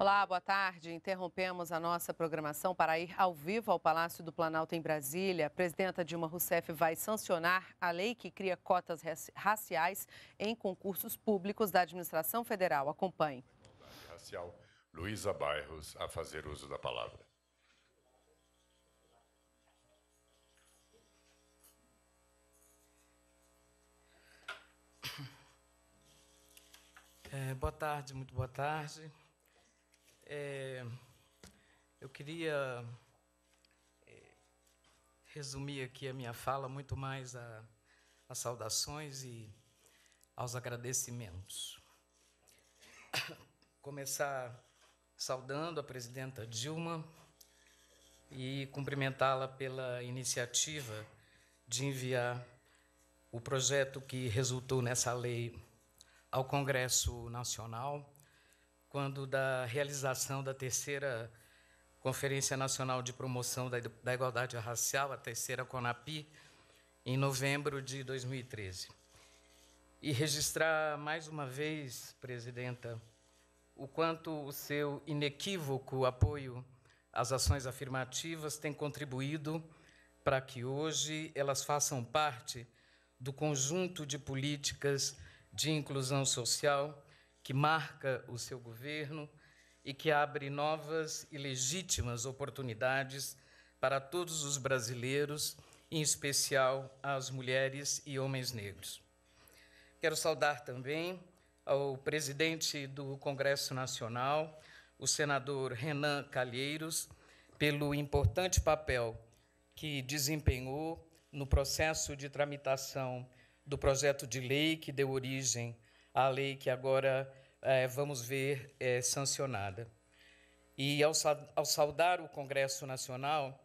Olá, boa tarde. Interrompemos a nossa programação para ir ao vivo ao Palácio do Planalto em Brasília. A presidenta Dilma Rousseff vai sancionar a lei que cria cotas raciais em concursos públicos da administração federal. Acompanhe. Racial, Luísa Bairros a fazer uso da palavra. É, boa tarde, muito boa tarde. É, eu queria é, resumir aqui a minha fala muito mais a, a saudações e aos agradecimentos. Começar saudando a presidenta Dilma e cumprimentá-la pela iniciativa de enviar o projeto que resultou nessa lei ao Congresso Nacional quando da realização da terceira Conferência Nacional de Promoção da Igualdade Racial, a terceira CONAPI, em novembro de 2013. E registrar mais uma vez, presidenta, o quanto o seu inequívoco apoio às ações afirmativas tem contribuído para que hoje elas façam parte do conjunto de políticas de inclusão social que marca o seu governo e que abre novas e legítimas oportunidades para todos os brasileiros, em especial as mulheres e homens negros. Quero saudar também ao presidente do Congresso Nacional, o senador Renan Calheiros, pelo importante papel que desempenhou no processo de tramitação do projeto de lei que deu origem à lei que agora é, vamos ver é, sancionada. E ao, ao saudar o Congresso Nacional,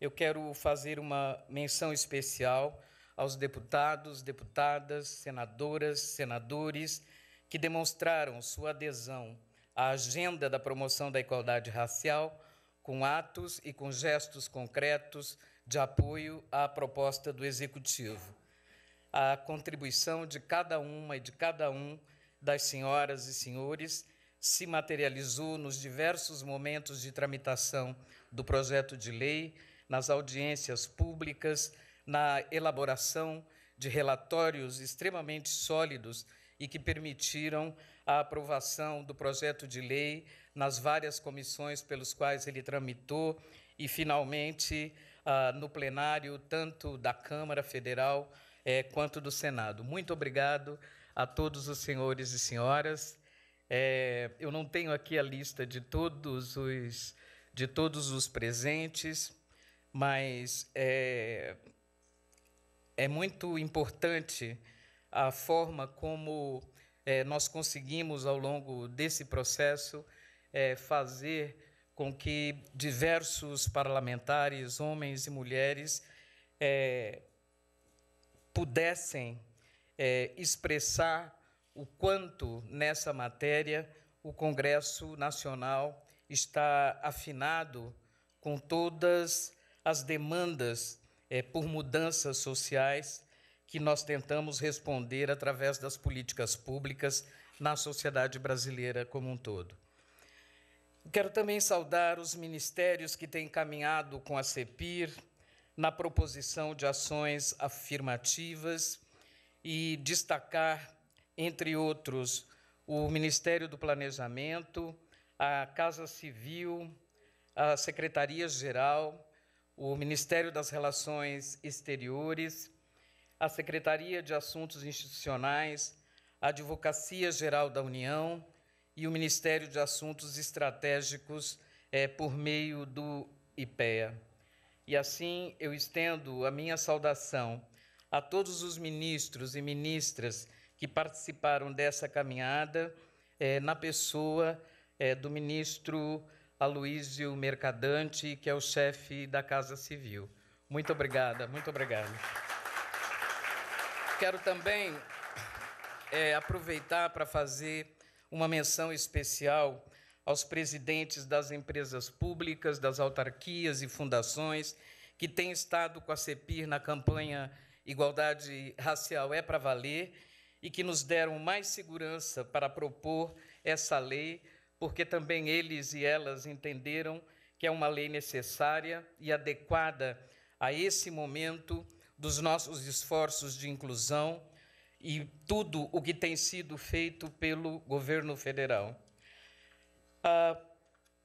eu quero fazer uma menção especial aos deputados, deputadas, senadoras, senadores que demonstraram sua adesão à agenda da promoção da igualdade racial com atos e com gestos concretos de apoio à proposta do Executivo a contribuição de cada uma e de cada um das senhoras e senhores se materializou nos diversos momentos de tramitação do projeto de lei, nas audiências públicas, na elaboração de relatórios extremamente sólidos e que permitiram a aprovação do projeto de lei nas várias comissões pelos quais ele tramitou e, finalmente, ah, no plenário, tanto da Câmara Federal é, quanto do Senado. Muito obrigado a todos os senhores e senhoras. É, eu não tenho aqui a lista de todos os, de todos os presentes, mas é, é muito importante a forma como é, nós conseguimos, ao longo desse processo, é, fazer com que diversos parlamentares, homens e mulheres, é, pudessem é, expressar o quanto nessa matéria o Congresso Nacional está afinado com todas as demandas é, por mudanças sociais que nós tentamos responder através das políticas públicas na sociedade brasileira como um todo. Quero também saudar os ministérios que têm caminhado com a CEPIR, na proposição de ações afirmativas e destacar, entre outros, o Ministério do Planejamento, a Casa Civil, a Secretaria-Geral, o Ministério das Relações Exteriores, a Secretaria de Assuntos Institucionais, a Advocacia Geral da União e o Ministério de Assuntos Estratégicos é, por meio do IPEA. E assim eu estendo a minha saudação a todos os ministros e ministras que participaram dessa caminhada, eh, na pessoa eh, do ministro Aloísio Mercadante, que é o chefe da Casa Civil. Muito obrigada, muito obrigado. Quero também eh, aproveitar para fazer uma menção especial aos presidentes das empresas públicas, das autarquias e fundações que têm estado com a CEPIR na campanha Igualdade Racial é para Valer e que nos deram mais segurança para propor essa lei, porque também eles e elas entenderam que é uma lei necessária e adequada a esse momento dos nossos esforços de inclusão e tudo o que tem sido feito pelo governo federal. Ah,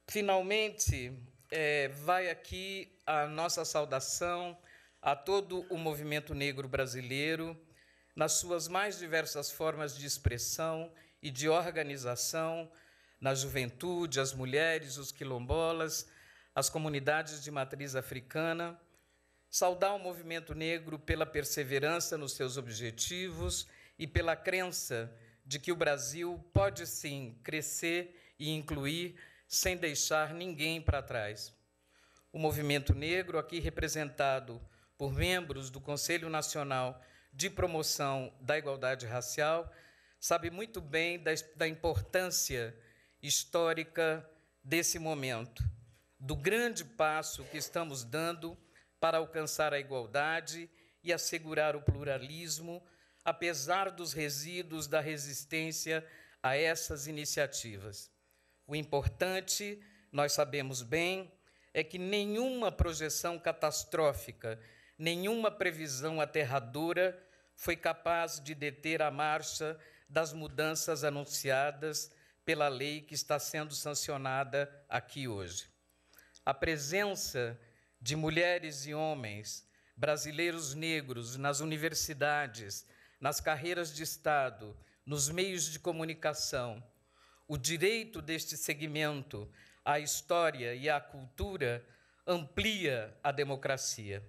finalmente, é, vai aqui a nossa saudação a todo o movimento negro brasileiro, nas suas mais diversas formas de expressão e de organização, na juventude, as mulheres, os quilombolas, as comunidades de matriz africana. Saudar o movimento negro pela perseverança nos seus objetivos e pela crença de que o Brasil pode sim crescer e incluir sem deixar ninguém para trás. O movimento negro, aqui representado por membros do Conselho Nacional de Promoção da Igualdade Racial, sabe muito bem da, da importância histórica desse momento, do grande passo que estamos dando para alcançar a igualdade e assegurar o pluralismo, apesar dos resíduos da resistência a essas iniciativas. O importante, nós sabemos bem, é que nenhuma projeção catastrófica, nenhuma previsão aterradora foi capaz de deter a marcha das mudanças anunciadas pela lei que está sendo sancionada aqui hoje. A presença de mulheres e homens, brasileiros negros, nas universidades, nas carreiras de Estado, nos meios de comunicação, o direito deste segmento à história e à cultura amplia a democracia.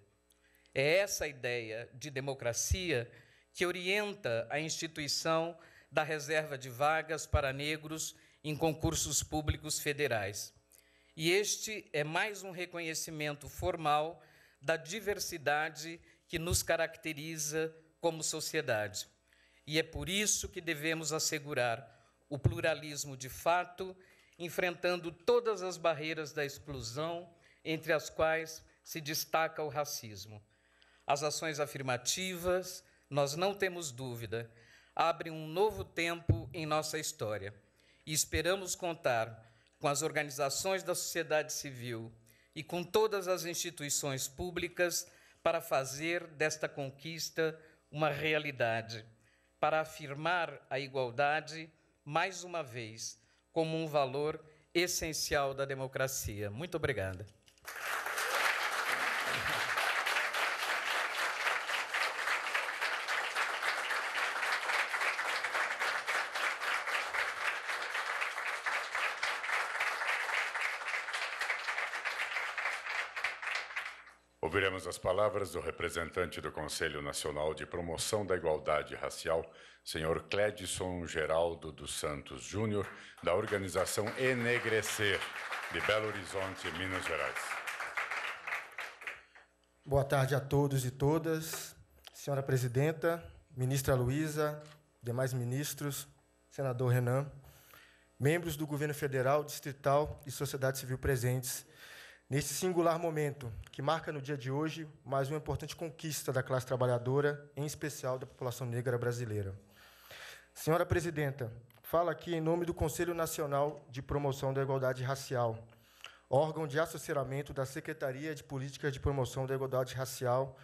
É essa ideia de democracia que orienta a instituição da reserva de vagas para negros em concursos públicos federais. E este é mais um reconhecimento formal da diversidade que nos caracteriza como sociedade. E é por isso que devemos assegurar o pluralismo de fato, enfrentando todas as barreiras da exclusão, entre as quais se destaca o racismo. As ações afirmativas, nós não temos dúvida, abrem um novo tempo em nossa história e esperamos contar com as organizações da sociedade civil e com todas as instituições públicas para fazer desta conquista uma realidade, para afirmar a igualdade mais uma vez, como um valor essencial da democracia. Muito obrigada Ouviremos as palavras do representante do Conselho Nacional de Promoção da Igualdade Racial, senhor Clédson Geraldo dos Santos Júnior, da organização Enegrecer, de Belo Horizonte, Minas Gerais. Boa tarde a todos e todas. Senhora Presidenta, ministra Luísa, demais ministros, senador Renan, membros do governo federal, distrital e sociedade civil presentes Nesse singular momento, que marca no dia de hoje mais uma importante conquista da classe trabalhadora, em especial da população negra brasileira. Senhora Presidenta, falo aqui em nome do Conselho Nacional de Promoção da Igualdade Racial, órgão de assessoramento da Secretaria de Políticas de Promoção da Igualdade Racial,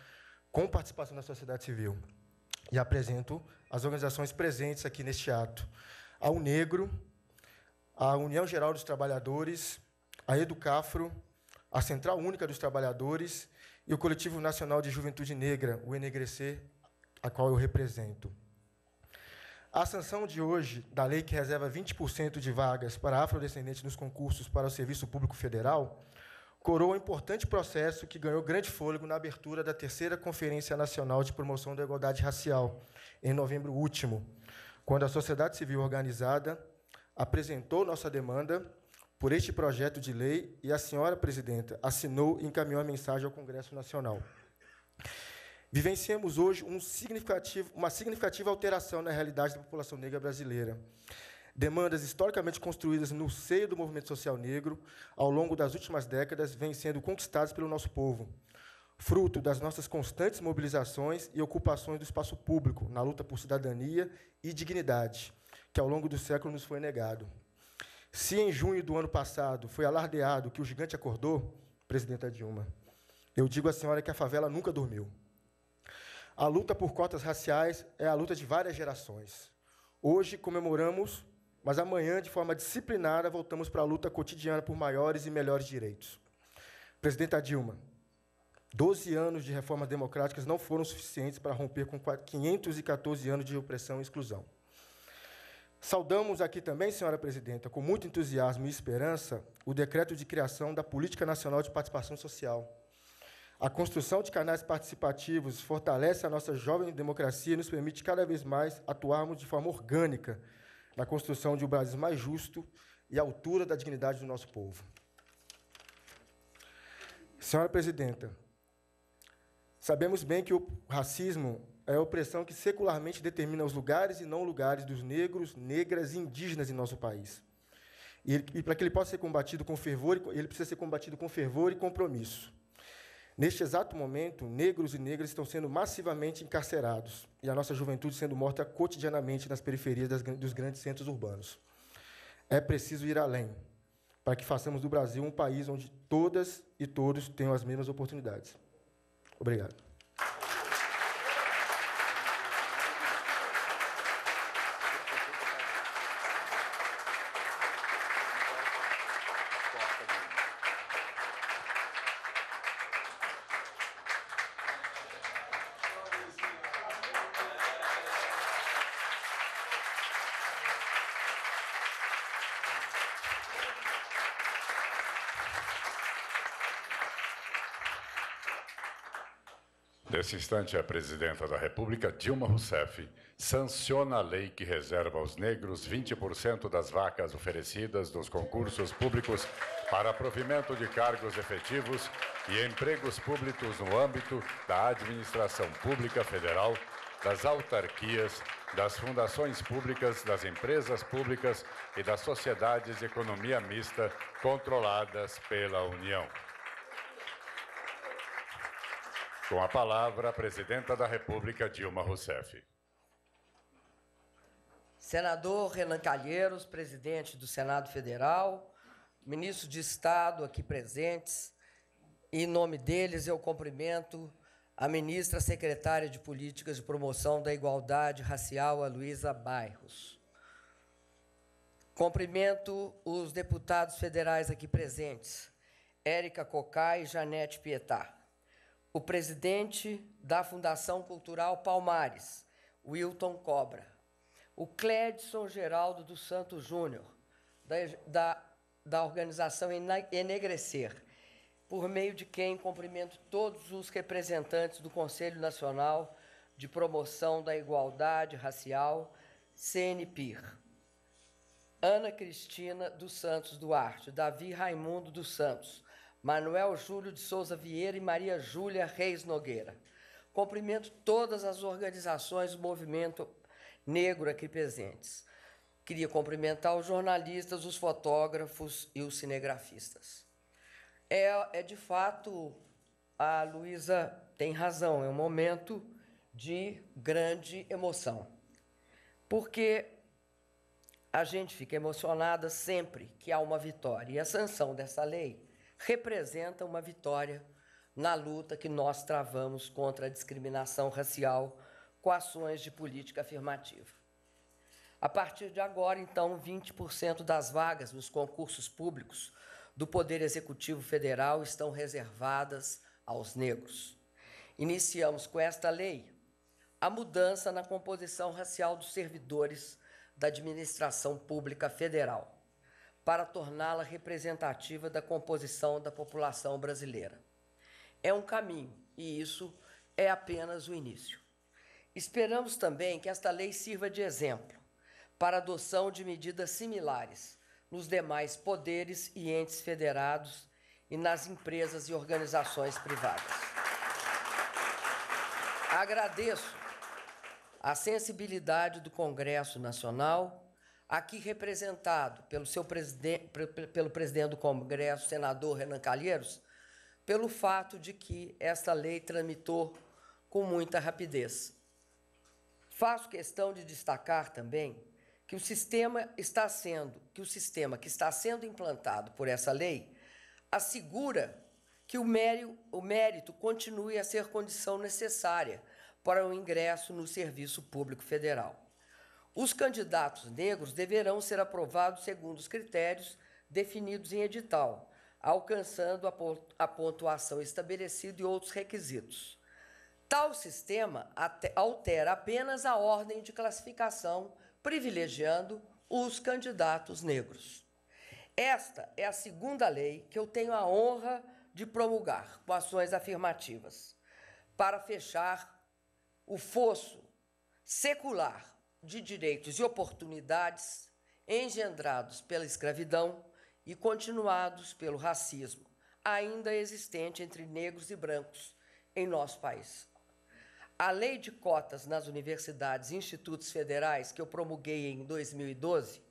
com participação da sociedade civil. E apresento as organizações presentes aqui neste ato: ao Negro, a União Geral dos Trabalhadores, a Educafro, a Central Única dos Trabalhadores e o Coletivo Nacional de Juventude Negra, o Enegrecer, a qual eu represento. A sanção de hoje da lei que reserva 20% de vagas para afrodescendentes nos concursos para o Serviço Público Federal coroa um importante processo que ganhou grande fôlego na abertura da terceira Conferência Nacional de Promoção da Igualdade Racial, em novembro último, quando a sociedade civil organizada apresentou nossa demanda por este projeto de lei e a senhora presidenta assinou e encaminhou a mensagem ao Congresso Nacional. Vivenciamos hoje um significativo, uma significativa alteração na realidade da população negra brasileira. Demandas historicamente construídas no seio do movimento social negro, ao longo das últimas décadas, vêm sendo conquistadas pelo nosso povo, fruto das nossas constantes mobilizações e ocupações do espaço público na luta por cidadania e dignidade, que ao longo do século nos foi negado. Se em junho do ano passado foi alardeado que o gigante acordou, presidenta Dilma, eu digo à senhora que a favela nunca dormiu. A luta por cotas raciais é a luta de várias gerações. Hoje comemoramos, mas amanhã, de forma disciplinada, voltamos para a luta cotidiana por maiores e melhores direitos. Presidenta Dilma, 12 anos de reformas democráticas não foram suficientes para romper com 514 anos de opressão e exclusão. Saudamos aqui também, senhora presidenta, com muito entusiasmo e esperança, o decreto de criação da Política Nacional de Participação Social. A construção de canais participativos fortalece a nossa jovem democracia e nos permite cada vez mais atuarmos de forma orgânica na construção de um Brasil mais justo e à altura da dignidade do nosso povo. Senhora presidenta, sabemos bem que o racismo é a opressão que secularmente determina os lugares e não lugares dos negros, negras e indígenas em nosso país. E, e para que ele possa ser combatido com fervor, ele precisa ser combatido com fervor e compromisso. Neste exato momento, negros e negras estão sendo massivamente encarcerados e a nossa juventude sendo morta cotidianamente nas periferias das, dos grandes centros urbanos. É preciso ir além para que façamos do Brasil um país onde todas e todos tenham as mesmas oportunidades. Obrigado. Nesse instante, a presidenta da República, Dilma Rousseff, sanciona a lei que reserva aos negros 20% das vacas oferecidas nos concursos públicos para provimento de cargos efetivos e empregos públicos no âmbito da administração pública federal, das autarquias, das fundações públicas, das empresas públicas e das sociedades de economia mista controladas pela União. Com a palavra, a presidenta da República, Dilma Rousseff. Senador Renan Calheiros, presidente do Senado Federal, ministro de Estado aqui presentes, em nome deles eu cumprimento a ministra secretária de Políticas de Promoção da Igualdade Racial, a Luísa Bairros. Cumprimento os deputados federais aqui presentes, Érica Cocai e Janete Pietá o presidente da Fundação Cultural Palmares, Wilton Cobra, o Clédson Geraldo dos Santos Júnior, da, da, da organização Enegrecer, por meio de quem cumprimento todos os representantes do Conselho Nacional de Promoção da Igualdade Racial, CNPIR. Ana Cristina dos Santos Duarte, Davi Raimundo dos Santos, Manuel Júlio de Souza Vieira e Maria Júlia Reis Nogueira. Cumprimento todas as organizações do movimento negro aqui presentes. Queria cumprimentar os jornalistas, os fotógrafos e os cinegrafistas. É, é de fato, a Luísa tem razão, é um momento de grande emoção. Porque a gente fica emocionada sempre que há uma vitória. E a sanção dessa lei representa uma vitória na luta que nós travamos contra a discriminação racial com ações de política afirmativa. A partir de agora, então, 20% das vagas nos concursos públicos do Poder Executivo Federal estão reservadas aos negros. Iniciamos com esta lei a mudança na composição racial dos servidores da administração pública federal para torná-la representativa da composição da população brasileira. É um caminho e isso é apenas o início. Esperamos também que esta lei sirva de exemplo para a adoção de medidas similares nos demais poderes e entes federados e nas empresas e organizações privadas. Agradeço a sensibilidade do Congresso Nacional aqui representado pelo seu presidente, pelo presidente do Congresso, senador Renan Calheiros, pelo fato de que essa lei tramitou com muita rapidez. Faço questão de destacar também que o sistema está sendo, que o sistema que está sendo implantado por essa lei assegura que o mérito, o mérito continue a ser condição necessária para o ingresso no serviço público federal. Os candidatos negros deverão ser aprovados segundo os critérios definidos em edital, alcançando a pontuação estabelecida e outros requisitos. Tal sistema altera apenas a ordem de classificação, privilegiando os candidatos negros. Esta é a segunda lei que eu tenho a honra de promulgar com ações afirmativas para fechar o fosso secular de direitos e oportunidades engendrados pela escravidão e continuados pelo racismo, ainda existente entre negros e brancos em nosso país. A lei de cotas nas universidades e institutos federais, que eu promulguei em 2012,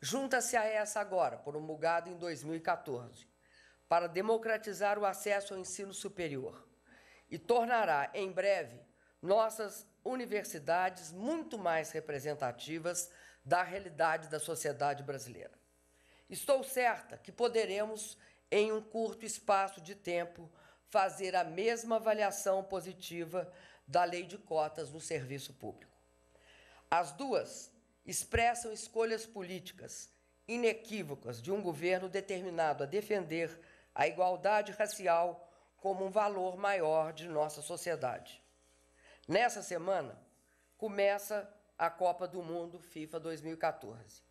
junta-se a essa agora, promulgada em 2014, para democratizar o acesso ao ensino superior e tornará, em breve, nossas universidades muito mais representativas da realidade da sociedade brasileira. Estou certa que poderemos, em um curto espaço de tempo, fazer a mesma avaliação positiva da lei de cotas no serviço público. As duas expressam escolhas políticas inequívocas de um governo determinado a defender a igualdade racial como um valor maior de nossa sociedade. Nessa semana começa a Copa do Mundo FIFA 2014.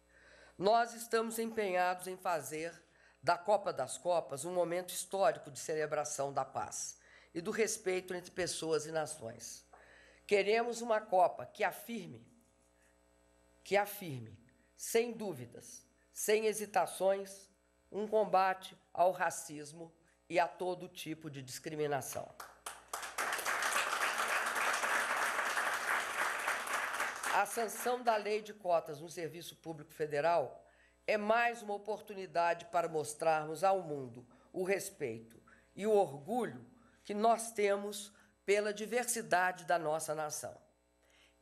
Nós estamos empenhados em fazer da Copa das Copas um momento histórico de celebração da paz e do respeito entre pessoas e nações. Queremos uma Copa que afirme, que afirme, sem dúvidas, sem hesitações, um combate ao racismo e a todo tipo de discriminação. A sanção da lei de cotas no Serviço Público Federal é mais uma oportunidade para mostrarmos ao mundo o respeito e o orgulho que nós temos pela diversidade da nossa nação.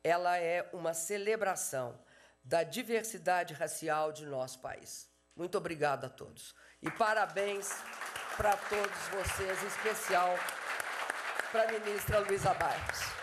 Ela é uma celebração da diversidade racial de nosso país. Muito obrigado a todos. E parabéns para todos vocês, em especial para a ministra Luísa Barros.